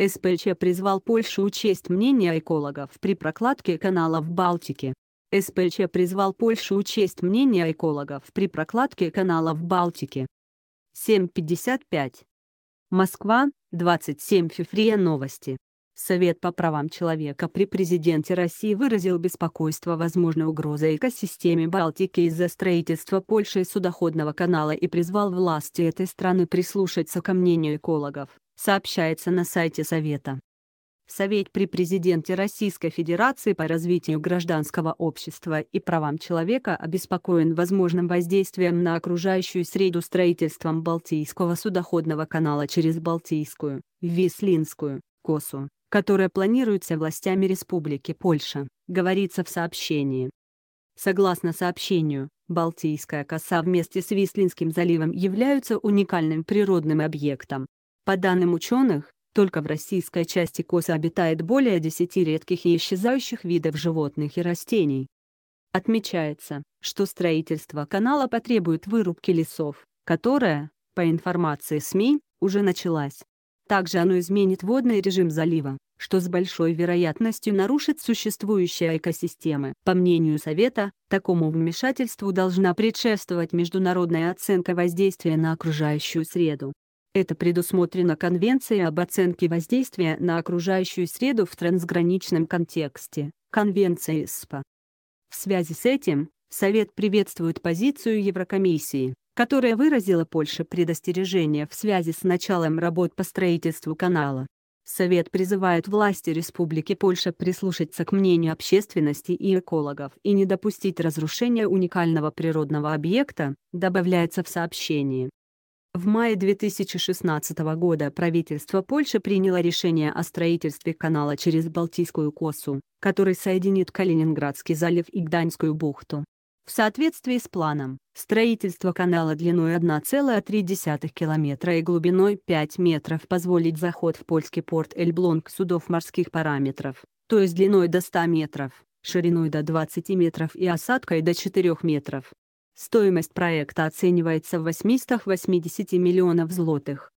СПЧ призвал Польшу учесть мнение экологов при прокладке канала в Балтике. СПЧ призвал Польшу учесть мнение экологов при прокладке канала в Балтике. 7.55. Москва, 27 февраля новости. Совет по правам человека при президенте России выразил беспокойство возможной угрозы экосистеме Балтики из-за строительства Польши судоходного канала и призвал власти этой страны прислушаться ко мнению экологов сообщается на сайте Совета. Совет при президенте Российской Федерации по развитию гражданского общества и правам человека обеспокоен возможным воздействием на окружающую среду строительством Балтийского судоходного канала через Балтийскую, Вислинскую, Косу, которая планируется властями Республики Польша, говорится в сообщении. Согласно сообщению, Балтийская коса вместе с Вислинским заливом являются уникальным природным объектом, по данным ученых, только в российской части Коса обитает более 10 редких и исчезающих видов животных и растений. Отмечается, что строительство канала потребует вырубки лесов, которая, по информации СМИ, уже началась. Также оно изменит водный режим залива, что с большой вероятностью нарушит существующие экосистемы. По мнению Совета, такому вмешательству должна предшествовать международная оценка воздействия на окружающую среду. Это предусмотрено Конвенцией об оценке воздействия на окружающую среду в трансграничном контексте, Конвенцией СПА. В связи с этим, Совет приветствует позицию Еврокомиссии, которая выразила Польше предостережение в связи с началом работ по строительству канала. Совет призывает власти Республики Польша прислушаться к мнению общественности и экологов и не допустить разрушения уникального природного объекта, добавляется в сообщении. В мае 2016 года правительство Польши приняло решение о строительстве канала через Балтийскую косу, который соединит Калининградский залив и Гданьскую бухту. В соответствии с планом, строительство канала длиной 1,3 километра и глубиной 5 метров позволит заход в польский порт Эльблонг судов морских параметров, то есть длиной до 100 метров, шириной до 20 метров и осадкой до 4 метров. Стоимость проекта оценивается в 880 миллионов злотых.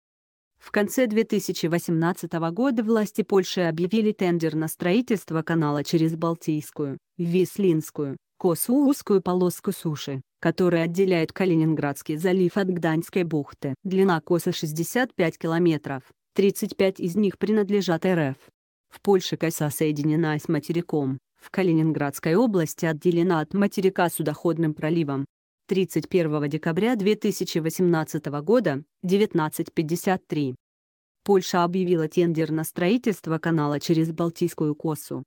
В конце 2018 года власти Польши объявили тендер на строительство канала через Балтийскую, Вислинскую, косу полоску суши, которая отделяет Калининградский залив от Гданьской бухты. Длина коса 65 километров, 35 из них принадлежат РФ. В Польше коса соединена с материком, в Калининградской области отделена от материка судоходным проливом, 31 декабря 2018 года 19.53. Польша объявила тендер на строительство канала через Балтийскую косу.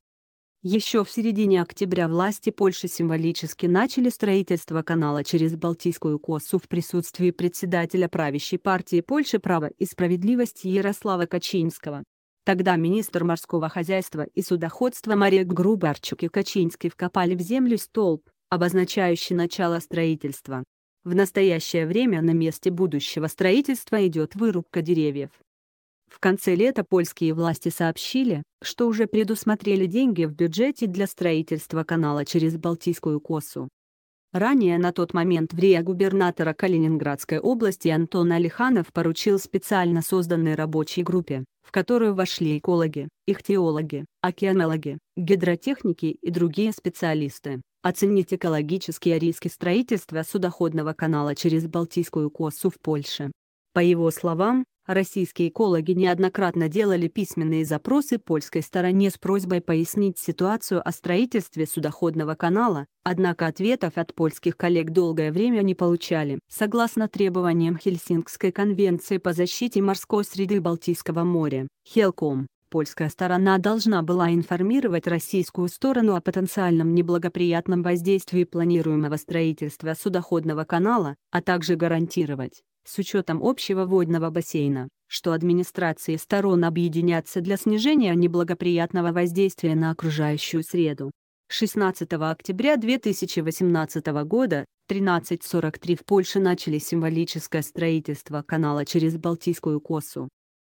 Еще в середине октября власти Польши символически начали строительство канала через Балтийскую косу в присутствии председателя правящей партии Польши «Право и справедливость» Ярослава Качинского. Тогда министр морского хозяйства и судоходства Мария Грубарчук и Качинский вкопали в землю столб, обозначающий начало строительства. В настоящее время на месте будущего строительства идет вырубка деревьев. В конце лета польские власти сообщили, что уже предусмотрели деньги в бюджете для строительства канала через Балтийскую косу. Ранее на тот момент в РИА губернатора Калининградской области Антон Алиханов поручил специально созданной рабочей группе, в которую вошли экологи, ихтиологи, океанологи, гидротехники и другие специалисты. Оценить экологические риски строительства судоходного канала через Балтийскую косу в Польше. По его словам, российские экологи неоднократно делали письменные запросы польской стороне с просьбой пояснить ситуацию о строительстве судоходного канала, однако ответов от польских коллег долгое время не получали. Согласно требованиям Хельсинкской конвенции по защите морской среды Балтийского моря, Хелком, польская сторона должна была информировать российскую сторону о потенциальном неблагоприятном воздействии планируемого строительства судоходного канала, а также гарантировать, с учетом общего водного бассейна, что администрации сторон объединятся для снижения неблагоприятного воздействия на окружающую среду. 16 октября 2018 года 13.43 в Польше начали символическое строительство канала через Балтийскую косу.